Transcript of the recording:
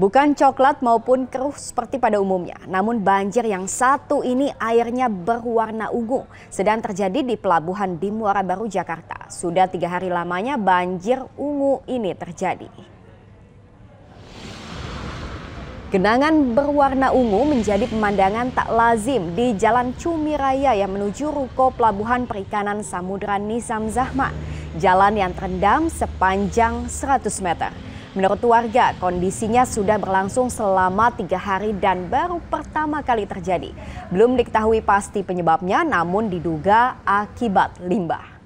Bukan coklat maupun keruh seperti pada umumnya, namun banjir yang satu ini airnya berwarna ungu. Sedang terjadi di Pelabuhan di Muara Baru, Jakarta. Sudah tiga hari lamanya banjir ungu ini terjadi. Genangan berwarna ungu menjadi pemandangan tak lazim di Jalan Cumi Raya yang menuju Ruko Pelabuhan Perikanan Samudra Nisam Zahma. Jalan yang terendam sepanjang 100 meter. Menurut warga, kondisinya sudah berlangsung selama tiga hari dan baru pertama kali terjadi. Belum diketahui pasti penyebabnya, namun diduga akibat limbah.